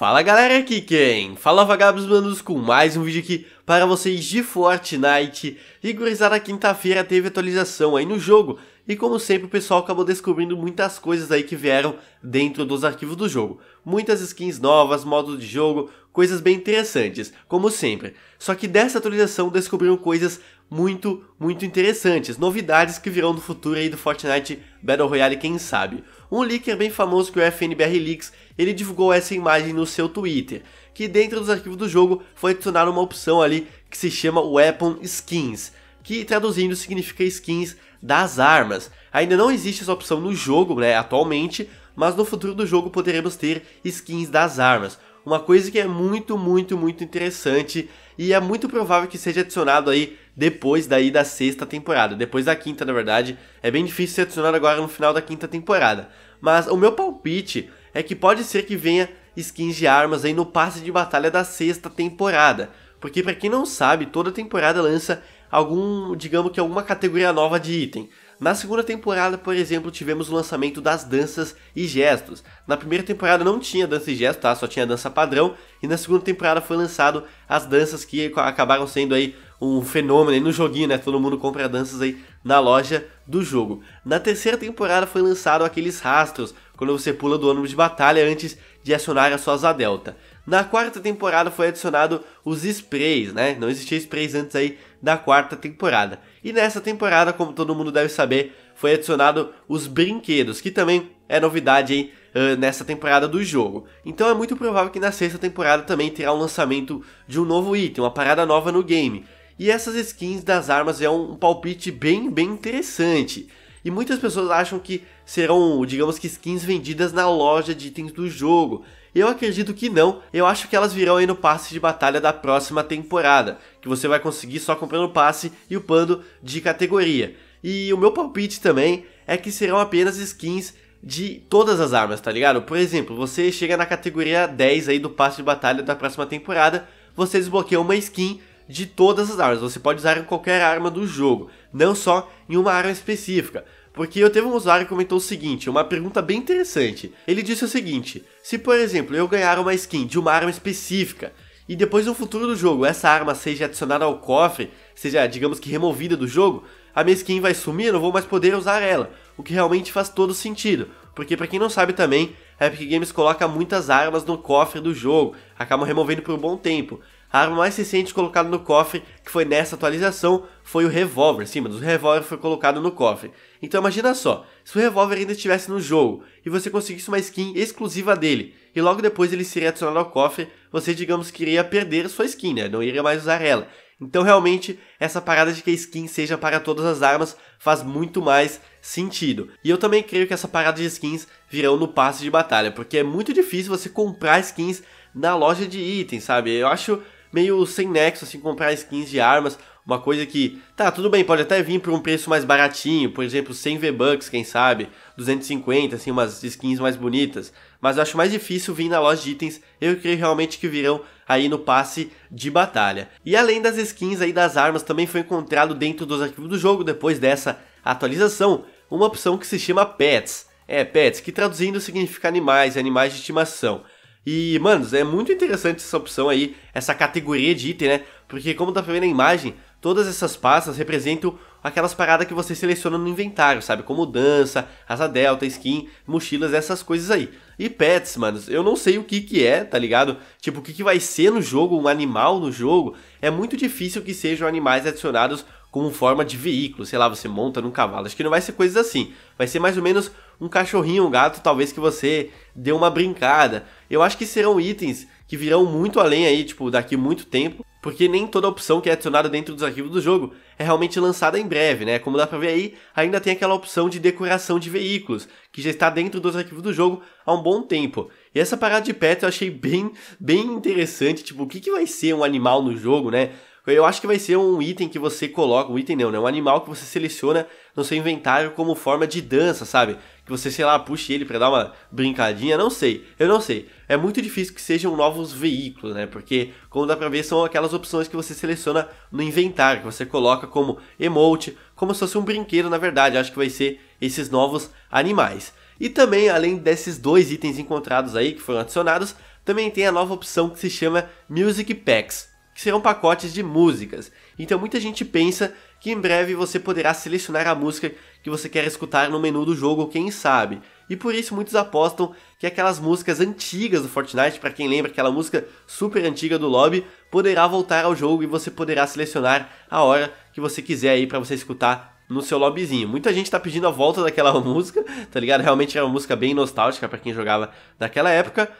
Fala galera, aqui quem? Fala vagabos manos com mais um vídeo aqui para vocês de Fortnite. E quinta-feira teve atualização aí no jogo. E como sempre o pessoal acabou descobrindo muitas coisas aí que vieram dentro dos arquivos do jogo. Muitas skins novas, modos de jogo, coisas bem interessantes, como sempre. Só que dessa atualização descobriram coisas muito, muito interessantes. Novidades que virão no futuro aí do Fortnite Battle Royale, quem sabe. Um leaker bem famoso que é o FNBR Leaks, ele divulgou essa imagem no seu Twitter, que dentro dos arquivos do jogo foi adicionada uma opção ali que se chama Weapon Skins, que traduzindo significa skins das armas. Ainda não existe essa opção no jogo, né, atualmente, mas no futuro do jogo poderemos ter skins das armas. Uma coisa que é muito, muito, muito interessante e é muito provável que seja adicionado aí depois daí da sexta temporada, depois da quinta, na verdade. É bem difícil ser adicionado agora no final da quinta temporada. Mas o meu palpite é que pode ser que venha skins de armas aí no passe de batalha da sexta temporada. Porque para quem não sabe, toda temporada lança algum, digamos que alguma categoria nova de item. Na segunda temporada, por exemplo, tivemos o lançamento das danças e gestos. Na primeira temporada não tinha dança e gesto, tá? Só tinha dança padrão. E na segunda temporada foi lançado as danças que acabaram sendo aí um fenômeno aí no joguinho, né? Todo mundo compra danças aí na loja do jogo. Na terceira temporada foi lançado aqueles rastros, quando você pula do ônibus de batalha antes de acionar a sua Zadelta. Delta. Na quarta temporada foi adicionado os sprays, né? Não existia sprays antes aí da quarta temporada. E nessa temporada, como todo mundo deve saber, foi adicionado os brinquedos, que também é novidade aí Uh, nessa temporada do jogo. Então é muito provável que na sexta temporada também terá o um lançamento de um novo item, uma parada nova no game. E essas skins das armas é um palpite bem, bem interessante. E muitas pessoas acham que serão, digamos que skins vendidas na loja de itens do jogo. Eu acredito que não, eu acho que elas virão aí no passe de batalha da próxima temporada, que você vai conseguir só comprando o passe e o pano de categoria. E o meu palpite também é que serão apenas skins de todas as armas, tá ligado? Por exemplo, você chega na categoria 10 aí do passe de batalha da próxima temporada, você desbloqueia uma skin de todas as armas. Você pode usar em qualquer arma do jogo, não só em uma arma específica. Porque eu teve um usuário que comentou o seguinte, uma pergunta bem interessante. Ele disse o seguinte: se por exemplo eu ganhar uma skin de uma arma específica e depois no futuro do jogo essa arma seja adicionada ao cofre, seja digamos que removida do jogo, a minha skin vai sumir, eu não vou mais poder usar ela, o que realmente faz todo sentido. Porque para quem não sabe também, a Epic Games coloca muitas armas no cofre do jogo, acabam removendo por um bom tempo. A arma mais recente colocada no cofre, que foi nessa atualização, foi o revólver. Sim, mas o revólver foi colocado no cofre. Então imagina só, se o revólver ainda estivesse no jogo e você conseguisse uma skin exclusiva dele, e logo depois ele seria adicionado ao cofre, você digamos que iria perder sua skin, né? Não iria mais usar ela. Então realmente, essa parada de que a skin seja para todas as armas faz muito mais sentido. E eu também creio que essa parada de skins virão no passe de batalha, porque é muito difícil você comprar skins na loja de itens, sabe? Eu acho meio sem nexo, assim, comprar skins de armas. Uma coisa que, tá, tudo bem, pode até vir por um preço mais baratinho, por exemplo, 100 V-Bucks, quem sabe, 250, assim, umas skins mais bonitas. Mas eu acho mais difícil vir na loja de itens, eu creio realmente que virão aí no passe de batalha. E além das skins aí das armas, também foi encontrado dentro dos arquivos do jogo, depois dessa atualização, uma opção que se chama Pets. É, Pets, que traduzindo significa animais, animais de estimação. E, mano, é muito interessante essa opção aí, essa categoria de item, né? Porque, como tá vendo na imagem, todas essas pastas representam aquelas paradas que você seleciona no inventário, sabe? Como dança, asa delta, skin, mochilas, essas coisas aí. E pets, mano, eu não sei o que que é, tá ligado? Tipo, o que que vai ser no jogo, um animal no jogo. É muito difícil que sejam animais adicionados como forma de veículo, sei lá, você monta num cavalo. Acho que não vai ser coisas assim. Vai ser mais ou menos um cachorrinho, um gato, talvez que você dê uma brincada. Eu acho que serão itens que virão muito além aí, tipo, daqui muito tempo, porque nem toda opção que é adicionada dentro dos arquivos do jogo é realmente lançada em breve, né? Como dá pra ver aí, ainda tem aquela opção de decoração de veículos, que já está dentro dos arquivos do jogo há um bom tempo. E essa parada de pet eu achei bem, bem interessante, tipo, o que, que vai ser um animal no jogo, né? Eu acho que vai ser um item que você coloca, um item não, né? Um animal que você seleciona no seu inventário como forma de dança, sabe? Que você, sei lá, puxe ele para dar uma brincadinha, não sei. Eu não sei. É muito difícil que sejam novos veículos, né? Porque, como dá pra ver, são aquelas opções que você seleciona no inventário, que você coloca como emote, como se fosse um brinquedo, na verdade. Eu acho que vai ser esses novos animais. E também, além desses dois itens encontrados aí que foram adicionados, também tem a nova opção que se chama Music Packs que serão pacotes de músicas. Então muita gente pensa que em breve você poderá selecionar a música que você quer escutar no menu do jogo, quem sabe. E por isso muitos apostam que aquelas músicas antigas do Fortnite, para quem lembra aquela música super antiga do lobby, poderá voltar ao jogo e você poderá selecionar a hora que você quiser aí para você escutar no seu lobbyzinho. Muita gente tá pedindo a volta daquela música, tá ligado? Realmente era uma música bem nostálgica para quem jogava naquela época.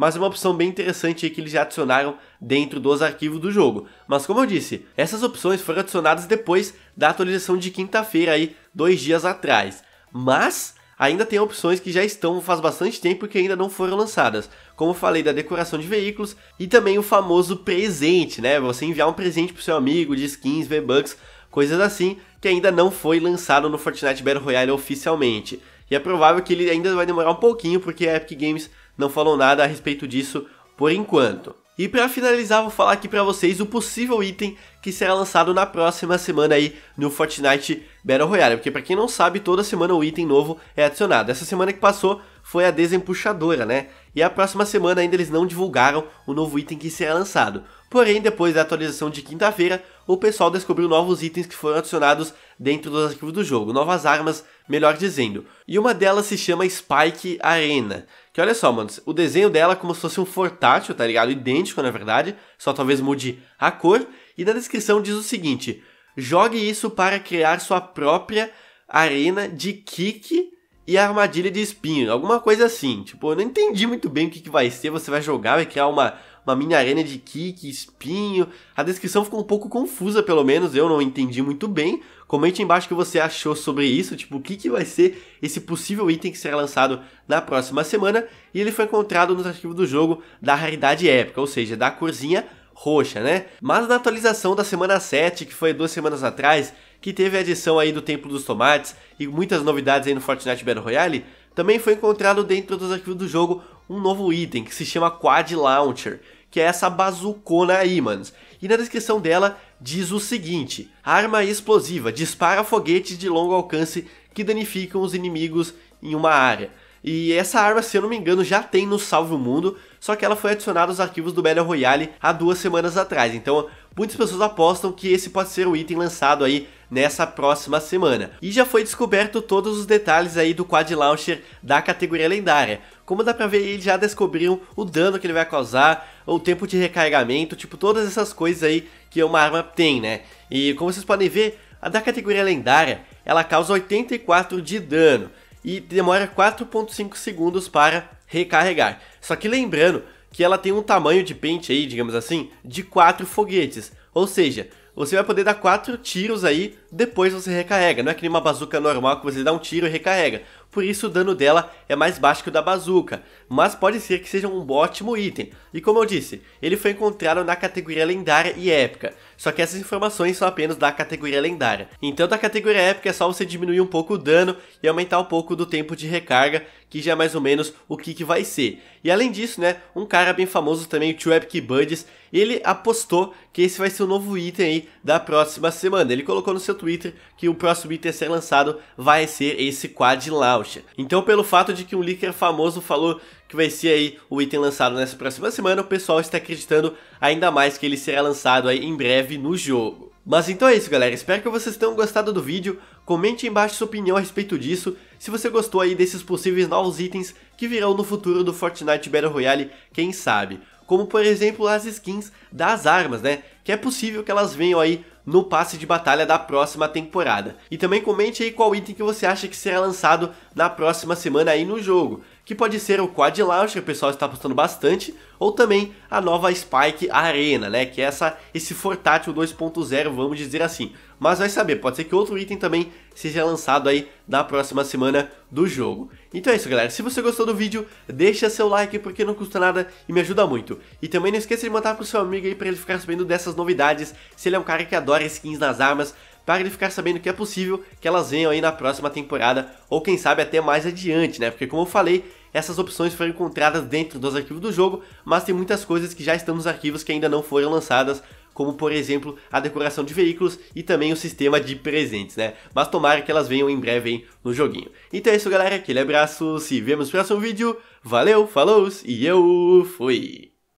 mas é uma opção bem interessante que eles já adicionaram dentro dos arquivos do jogo. Mas como eu disse, essas opções foram adicionadas depois da atualização de quinta-feira aí, dois dias atrás. Mas ainda tem opções que já estão faz bastante tempo que ainda não foram lançadas, como eu falei da decoração de veículos e também o famoso presente, né? Você enviar um presente pro seu amigo de skins, V-Bucks, coisas assim, que ainda não foi lançado no Fortnite Battle Royale oficialmente. E é provável que ele ainda vai demorar um pouquinho, porque a Epic Games não falou nada a respeito disso por enquanto. E para finalizar, vou falar aqui para vocês o possível item que será lançado na próxima semana aí no Fortnite Battle Royale, porque para quem não sabe, toda semana um item novo é adicionado. Essa semana que passou foi a desempuxadora, né? E a próxima semana ainda eles não divulgaram o novo item que será lançado. Porém, depois da atualização de quinta-feira, o pessoal descobriu novos itens que foram adicionados dentro dos arquivos do jogo, novas armas, melhor dizendo. E uma delas se chama Spike Arena. Que olha só, mano, o desenho dela é como se fosse um fortátil, tá ligado? Idêntico, na verdade, só talvez mude a cor. E na descrição diz o seguinte: jogue isso para criar sua própria arena de kick e armadilha de espinho, alguma coisa assim. Tipo, eu não entendi muito bem o que, que vai ser. Você vai jogar, vai criar uma uma mini arena de kick, espinho. A descrição ficou um pouco confusa, pelo menos, eu não entendi muito bem. Comente embaixo o que você achou sobre isso, tipo, o que, que vai ser esse possível item que será lançado na próxima semana. E ele foi encontrado nos arquivos do jogo da raridade épica, ou seja, da corzinha roxa, né? Mas na atualização da semana 7, que foi duas semanas atrás, que teve a adição aí do Templo dos Tomates e muitas novidades aí no Fortnite Battle Royale, também foi encontrado dentro dos arquivos do jogo um novo item que se chama Quad Launcher, que é essa bazucona aí, manos. E na descrição dela diz o seguinte: arma explosiva dispara foguetes de longo alcance que danificam os inimigos em uma área. E essa arma, se eu não me engano, já tem no Salve o Mundo, só que ela foi adicionada aos arquivos do Battle Royale há duas semanas atrás. Então, muitas pessoas apostam que esse pode ser o item lançado aí nessa próxima semana. E já foi descoberto todos os detalhes aí do Quad Launcher da categoria lendária. Como dá pra ver, eles já descobriram o dano que ele vai causar, o tempo de recarregamento, tipo, todas essas coisas aí que uma arma tem, né? E como vocês podem ver, a da categoria lendária, ela causa 84 de dano e demora 4.5 segundos para recarregar. Só que lembrando que ela tem um tamanho de pente aí, digamos assim, de 4 foguetes. Ou seja, você vai poder dar 4 tiros aí, depois você recarrega. Não é que nem uma bazuca normal que você dá um tiro e recarrega. Por isso o dano dela é mais baixo que o da bazuca mas pode ser que seja um ótimo item. E como eu disse, ele foi encontrado na categoria lendária e épica, só que essas informações são apenas da categoria lendária. Então da categoria épica é só você diminuir um pouco o dano e aumentar um pouco do tempo de recarga, que já é mais ou menos o que, que vai ser. E além disso, né, um cara bem famoso também, o Two Epic Buddies, ele apostou que esse vai ser o novo item aí da próxima semana. Ele colocou no seu Twitter que o próximo item a ser lançado vai ser esse Quad Launcher. Então pelo fato de que um leaker famoso falou que vai ser aí o item lançado nessa próxima semana. O pessoal está acreditando ainda mais que ele será lançado aí em breve no jogo. Mas então é isso galera, espero que vocês tenham gostado do vídeo, comente aí embaixo sua opinião a respeito disso, se você gostou aí desses possíveis novos itens que virão no futuro do Fortnite Battle Royale, quem sabe como por exemplo as skins das armas, né? Que é possível que elas venham aí no passe de batalha da próxima temporada. E também comente aí qual item que você acha que será lançado na próxima semana aí no jogo que pode ser o Quad Launch, que o pessoal está apostando bastante, ou também a nova Spike Arena, né, que é essa, esse portátil 2.0, vamos dizer assim. Mas vai saber, pode ser que outro item também seja lançado aí na próxima semana do jogo. Então é isso galera, se você gostou do vídeo, deixa seu like porque não custa nada e me ajuda muito. E também não esqueça de mandar pro seu amigo aí para ele ficar sabendo dessas novidades, se ele é um cara que adora skins nas armas, para ele ficar sabendo que é possível que elas venham aí na próxima temporada, ou quem sabe até mais adiante, né, porque como eu falei, essas opções foram encontradas dentro dos arquivos do jogo, mas tem muitas coisas que já estão nos arquivos que ainda não foram lançadas, como por exemplo a decoração de veículos e também o sistema de presentes, né? Mas tomara que elas venham em breve hein, no joguinho. Então é isso galera, aquele abraço, se vemos no próximo vídeo, valeu, falou e eu fui!